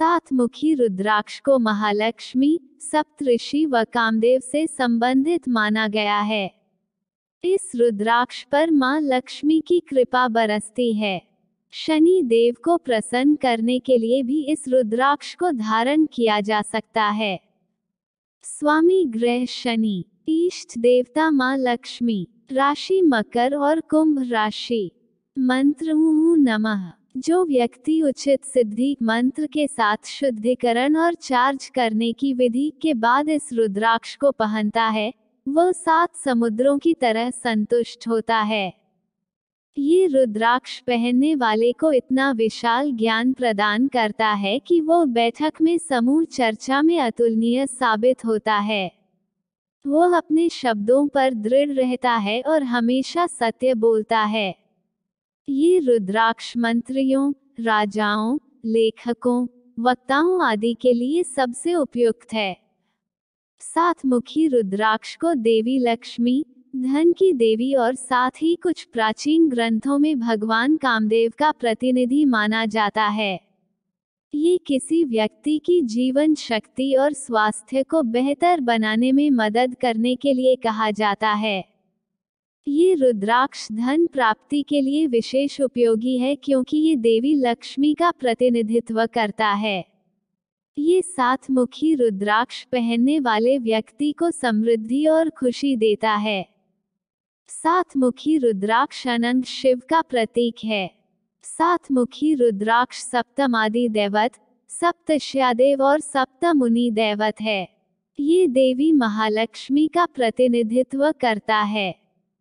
सात मुखी रुद्राक्ष को महालक्ष्मी सप्तऋषि व कामदेव से संबंधित माना गया है इस रुद्राक्ष पर मां लक्ष्मी की कृपा बरसती है शनि देव को प्रसन्न करने के लिए भी इस रुद्राक्ष को धारण किया जा सकता है स्वामी ग्रह शनि ईष्ट देवता माँ लक्ष्मी राशि मकर और कुंभ राशि मंत्र नमः जो व्यक्ति उचित सिद्धि मंत्र के साथ शुद्धिकरण और चार्ज करने की विधि के बाद इस रुद्राक्ष को पहनता है वह सात समुद्रों की तरह संतुष्ट होता है ये रुद्राक्ष पहनने वाले को इतना विशाल ज्ञान प्रदान करता है कि वो बैठक में समूह चर्चा में अतुलनीय साबित होता है वो अपने शब्दों पर दृढ़ रहता है और हमेशा सत्य बोलता है ये रुद्राक्ष मंत्रियों राजाओं लेखकों वक्ताओं आदि के लिए सबसे उपयुक्त है सात मुखी रुद्राक्ष को देवी लक्ष्मी धन की देवी और साथ ही कुछ प्राचीन ग्रंथों में भगवान कामदेव का प्रतिनिधि माना जाता है ये किसी व्यक्ति की जीवन शक्ति और स्वास्थ्य को बेहतर बनाने में मदद करने के लिए कहा जाता है ये रुद्राक्ष धन प्राप्ति के लिए विशेष उपयोगी है क्योंकि ये देवी लक्ष्मी का प्रतिनिधित्व करता है ये सात मुखी रुद्राक्ष पहनने वाले व्यक्ति को समृद्धि और खुशी देता है सात मुखी रुद्राक्ष अनंत शिव का प्रतीक है सात मुखी रुद्राक्ष सप्तम देवत सप्त सप्तश्यादेव और सप्त मुनि है ये देवी महालक्ष्मी का प्रतिनिधित्व करता है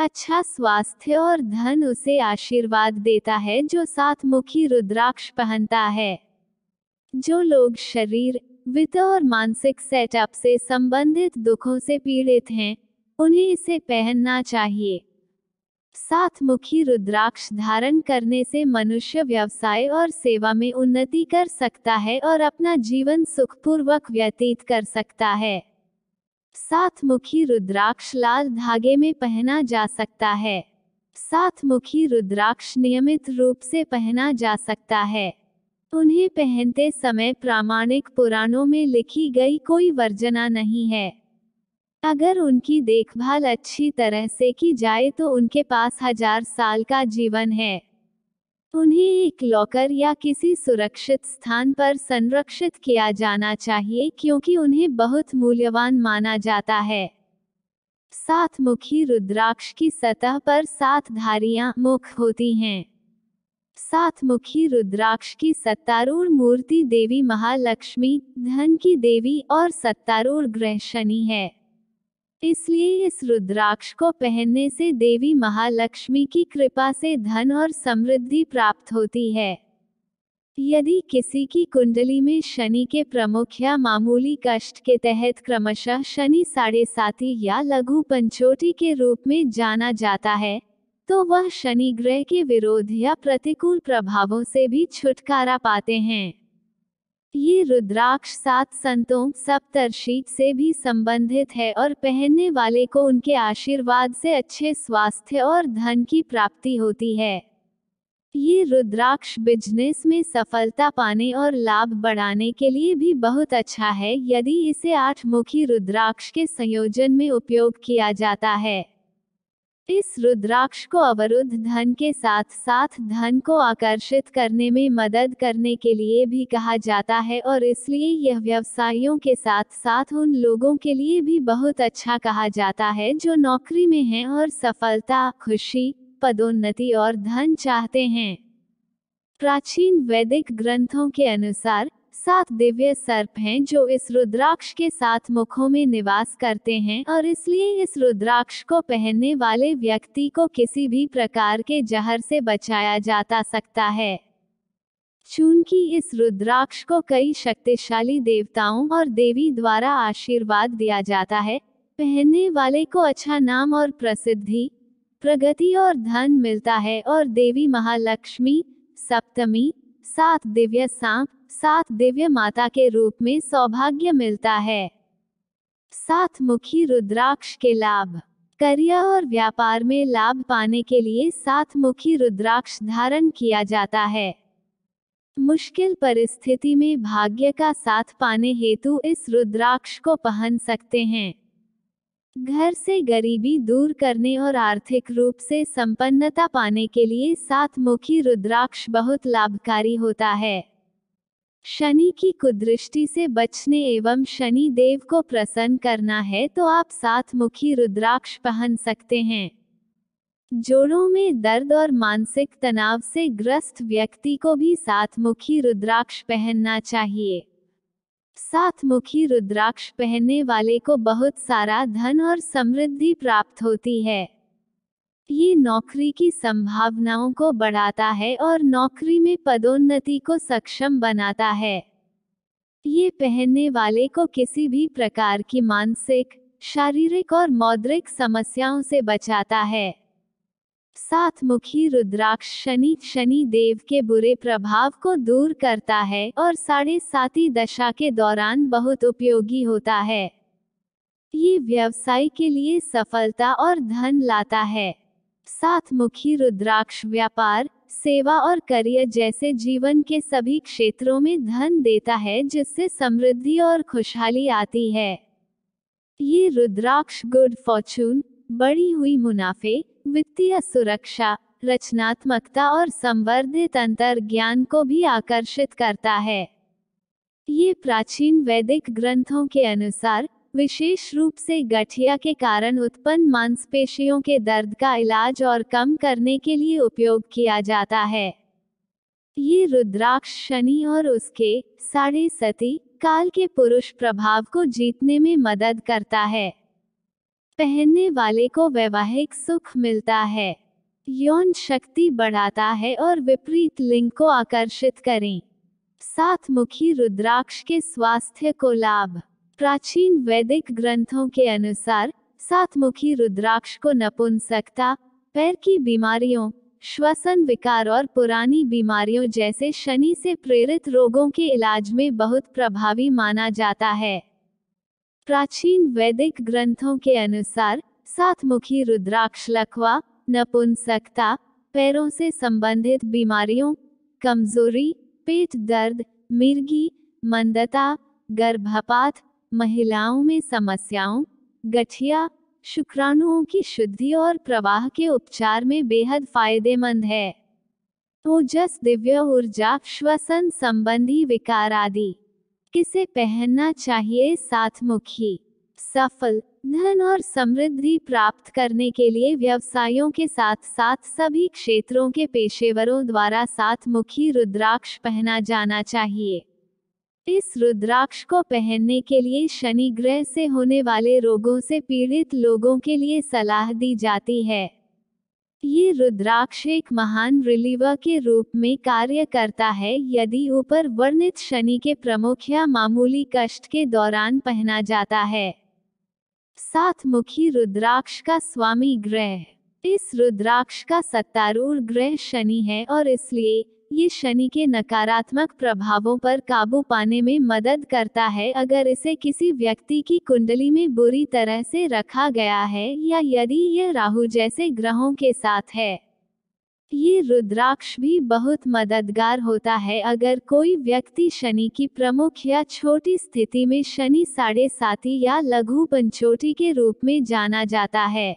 अच्छा स्वास्थ्य और धन उसे आशीर्वाद देता है जो सात मुखी रुद्राक्ष पहनता है जो लोग शरीर वित्त और मानसिक सेटअप से संबंधित दुखों से पीड़ित हैं उन्हें इसे पहनना चाहिए सात मुखी रुद्राक्ष धारण करने से मनुष्य व्यवसाय और सेवा में उन्नति कर सकता है और अपना जीवन सुखपूर्वक व्यतीत कर सकता है सात मुखी रुद्राक्ष लाल धागे में पहना जा सकता है सात मुखी रुद्राक्ष नियमित रूप से पहना जा सकता है उन्हें पहनते समय प्रामाणिक पुराणों में लिखी गई कोई वर्जना नहीं है अगर उनकी देखभाल अच्छी तरह से की जाए तो उनके पास हजार साल का जीवन है उन्हें एक लॉकर या किसी सुरक्षित स्थान पर संरक्षित किया जाना चाहिए क्योंकि उन्हें बहुत मूल्यवान माना जाता है सात मुखी रुद्राक्ष की सतह पर सात धारियां मुख होती हैं सात मुखी रुद्राक्ष की सत्तारूढ़ मूर्ति देवी महालक्ष्मी धन की देवी और सत्तारूढ़ ग्रह शनि है इसलिए इस रुद्राक्ष को पहनने से देवी महालक्ष्मी की कृपा से धन और समृद्धि प्राप्त होती है यदि किसी की कुंडली में शनि के प्रमुख या मामूली कष्ट के तहत क्रमशः शनि साढ़े साथी या लघु पंचोटी के रूप में जाना जाता है तो वह शनि ग्रह के विरोध या प्रतिकूल प्रभावों से भी छुटकारा पाते हैं ये रुद्राक्ष सात संतों सप्तर्षि से भी संबंधित है और पहनने वाले को उनके आशीर्वाद से अच्छे स्वास्थ्य और धन की प्राप्ति होती है ये रुद्राक्ष बिजनेस में सफलता पाने और लाभ बढ़ाने के लिए भी बहुत अच्छा है यदि इसे आठ मुखी रुद्राक्ष के संयोजन में उपयोग किया जाता है इस रुद्राक्ष को अवरुद्ध धन के साथ साथ धन को आकर्षित करने में मदद करने के लिए भी कहा जाता है और इसलिए यह व्यवसायों के साथ साथ उन लोगों के लिए भी बहुत अच्छा कहा जाता है जो नौकरी में हैं और सफलता खुशी पदोन्नति और धन चाहते हैं प्राचीन वैदिक ग्रंथों के अनुसार सात दिव्य सर्प हैं जो इस रुद्राक्ष के साथ मुखों में निवास करते हैं और इसलिए इस रुद्राक्ष को पहनने वाले व्यक्ति को किसी भी प्रकार के जहर से बचाया जाता सकता है चूंकि इस रुद्राक्ष को कई शक्तिशाली देवताओं और देवी द्वारा आशीर्वाद दिया जाता है पहनने वाले को अच्छा नाम और प्रसिद्धि प्रगति और धन मिलता है और देवी महालक्ष्मी सप्तमी सात दिव्य सांप साथ दिव्य माता के रूप में सौभाग्य मिलता है सात मुखी रुद्राक्ष के लाभ करियर और व्यापार में लाभ पाने के लिए सात मुखी रुद्राक्ष धारण किया जाता है मुश्किल परिस्थिति में भाग्य का साथ पाने हेतु इस रुद्राक्ष को पहन सकते हैं घर से गरीबी दूर करने और आर्थिक रूप से संपन्नता पाने के लिए सात मुखी रुद्राक्ष बहुत लाभकारी होता है शनि की कुदृष्टि से बचने एवं शनि देव को प्रसन्न करना है तो आप सात मुखी रुद्राक्ष पहन सकते हैं जोड़ों में दर्द और मानसिक तनाव से ग्रस्त व्यक्ति को भी सात मुखी रुद्राक्ष पहनना चाहिए सात मुखी रुद्राक्ष पहनने वाले को बहुत सारा धन और समृद्धि प्राप्त होती है ये नौकरी की संभावनाओं को बढ़ाता है और नौकरी में पदोन्नति को सक्षम बनाता है ये पहनने वाले को किसी भी प्रकार की मानसिक शारीरिक और मौद्रिक समस्याओं से बचाता है सात मुखी रुद्राक्ष शनि शनि देव के बुरे प्रभाव को दूर करता है और साढ़े साती दशा के दौरान बहुत उपयोगी होता है ये व्यवसाय के लिए सफलता और धन लाता है सात मुखी रुद्राक्ष व्यापार सेवा और करियर जैसे जीवन के सभी क्षेत्रों में धन देता है जिससे समृद्धि और खुशहाली आती है ये रुद्राक्ष गुड फॉर्चून बढ़ी हुई मुनाफे वित्तीय सुरक्षा रचनात्मकता और संवर्धित अंतर ज्ञान को भी आकर्षित करता है ये प्राचीन वैदिक ग्रंथों के अनुसार विशेष रूप से गठिया के कारण उत्पन्न मांसपेशियों के दर्द का इलाज और कम करने के लिए उपयोग किया जाता है ये रुद्राक्ष शनि और उसके साढ़े सती काल के पुरुष प्रभाव को जीतने में मदद करता है पहनने वाले को वैवाहिक सुख मिलता है यौन शक्ति बढ़ाता है और विपरीत लिंग को आकर्षित करें सात मुखी रुद्राक्ष के स्वास्थ्य को लाभ प्राचीन वैदिक ग्रंथों के अनुसार सातमुखी रुद्राक्ष को नपुंसकता पैर की बीमारियों श्वसन विकार और पुरानी बीमारियों जैसे शनि से प्रेरित रोगों के इलाज में बहुत प्रभावी माना जाता है प्राचीन वैदिक ग्रंथों के अनुसार सातमुखी रुद्राक्ष लखवा नपुंसकता पैरों से संबंधित बीमारियों कमजोरी पेट दर्द मिर्गी मंदता गर्भपात महिलाओं में समस्याओं गठिया शुक्राणुओं की शुद्धि और प्रवाह के उपचार में बेहद फायदेमंद है ओजस दिव्य ऊर्जा श्वसन संबंधी विकार आदि किसे पहनना चाहिए साथ मुखी सफल धन और समृद्धि प्राप्त करने के लिए व्यवसायों के साथ साथ सभी क्षेत्रों के पेशेवरों द्वारा साथ मुखी रुद्राक्ष पहना जाना चाहिए इस रुद्राक्ष को पहनने के लिए शनि ग्रह से होने वाले रोगों से पीड़ित लोगों के लिए सलाह दी जाती है ये रुद्राक्ष एक महान रिलीवर के रूप में कार्य करता है यदि ऊपर वर्णित शनि के प्रमुख या मामूली कष्ट के दौरान पहना जाता है सात मुखी रुद्राक्ष का स्वामी ग्रह इस रुद्राक्ष का सत्तारूढ़ ग्रह शनि है और इसलिए ये शनि के नकारात्मक प्रभावों पर काबू पाने में मदद करता है अगर इसे किसी व्यक्ति की कुंडली में बुरी तरह से रखा गया है या यदि यह राहु जैसे ग्रहों के साथ है ये रुद्राक्ष भी बहुत मददगार होता है अगर कोई व्यक्ति शनि की प्रमुख या छोटी स्थिति में शनि साढ़े साथी या लघु पंचोटी के रूप में जाना जाता है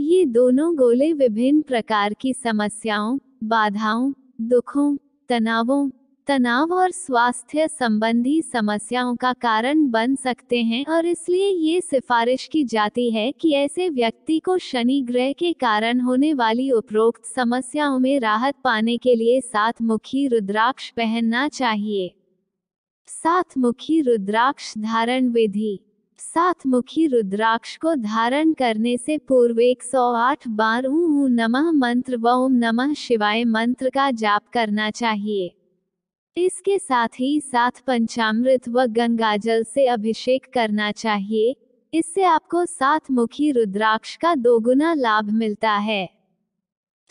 ये दोनों गोले विभिन्न प्रकार की समस्याओं बाधाओं दुखों तनावों तनाव और स्वास्थ्य संबंधी समस्याओं का कारण बन सकते हैं और इसलिए ये सिफारिश की जाती है कि ऐसे व्यक्ति को शनि ग्रह के कारण होने वाली उपरोक्त समस्याओं में राहत पाने के लिए सात मुखी रुद्राक्ष पहनना चाहिए सात मुखी रुद्राक्ष धारण विधि सात मुखी रुद्राक्ष को धारण करने से पूर्व 108 बार ऊ नमः मंत्र व ओम नमः शिवाय मंत्र का जाप करना चाहिए इसके साथ ही साथ पंचामृत व गंगाजल से अभिषेक करना चाहिए इससे आपको सात मुखी रुद्राक्ष का दोगुना लाभ मिलता है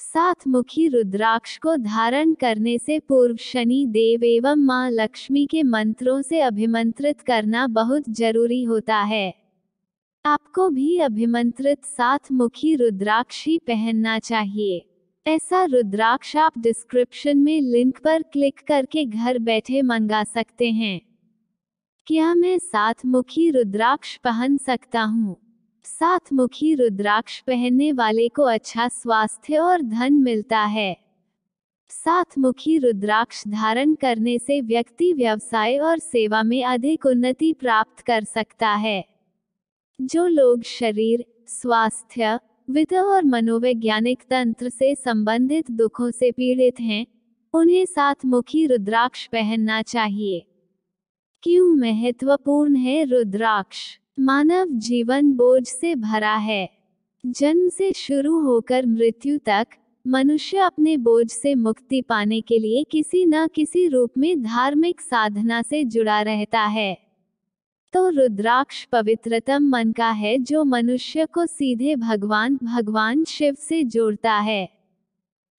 सात मुखी रुद्राक्ष को धारण करने से पूर्व शनि देव एवं मां लक्ष्मी के मंत्रों से अभिमंत्रित करना बहुत जरूरी होता है आपको भी अभिमंत्रित सात मुखी रुद्राक्ष ही पहनना चाहिए ऐसा रुद्राक्ष आप डिस्क्रिप्शन में लिंक पर क्लिक करके घर बैठे मंगा सकते हैं क्या मैं सात मुखी रुद्राक्ष पहन सकता हूँ सात मुखी रुद्राक्ष पहनने वाले को अच्छा स्वास्थ्य और धन मिलता है सात मुखी रुद्राक्ष धारण करने से व्यक्ति व्यवसाय और सेवा में अधिक उन्नति प्राप्त कर सकता है जो लोग शरीर स्वास्थ्य वित्त और मनोवैज्ञानिक तंत्र से संबंधित दुखों से पीड़ित हैं उन्हें सात मुखी रुद्राक्ष पहनना चाहिए क्यों महत्वपूर्ण है रुद्राक्ष मानव जीवन बोझ से भरा है जन्म से शुरू होकर मृत्यु तक मनुष्य अपने बोझ से मुक्ति पाने के लिए किसी न किसी रूप में धार्मिक साधना से जुड़ा रहता है तो रुद्राक्ष पवित्रतम मन का है जो मनुष्य को सीधे भगवान भगवान शिव से जोड़ता है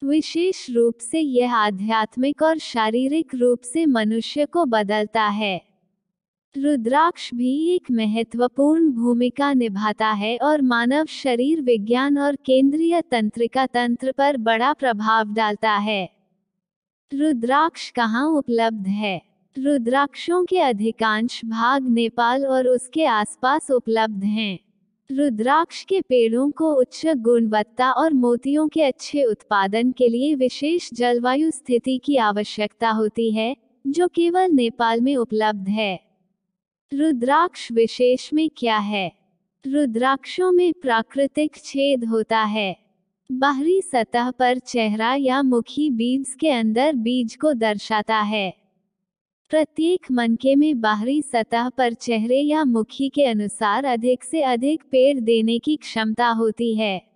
विशेष रूप से यह आध्यात्मिक और शारीरिक रूप से मनुष्य को बदलता है रुद्राक्ष भी एक महत्वपूर्ण भूमिका निभाता है और मानव शरीर विज्ञान और केंद्रीय तंत्रिका तंत्र पर बड़ा प्रभाव डालता है रुद्राक्ष कहाँ उपलब्ध है रुद्राक्षों के अधिकांश भाग नेपाल और उसके आसपास उपलब्ध हैं रुद्राक्ष के पेड़ों को उच्च गुणवत्ता और मोतियों के अच्छे उत्पादन के लिए विशेष जलवायु स्थिति की आवश्यकता होती है जो केवल नेपाल में उपलब्ध है रुद्राक्ष विशेष में क्या है रुद्राक्षों में प्राकृतिक छेद होता है बाहरी सतह पर चेहरा या मुखी बीज के अंदर बीज को दर्शाता है प्रत्येक मनके में बाहरी सतह पर चेहरे या मुखी के अनुसार अधिक से अधिक पेड़ देने की क्षमता होती है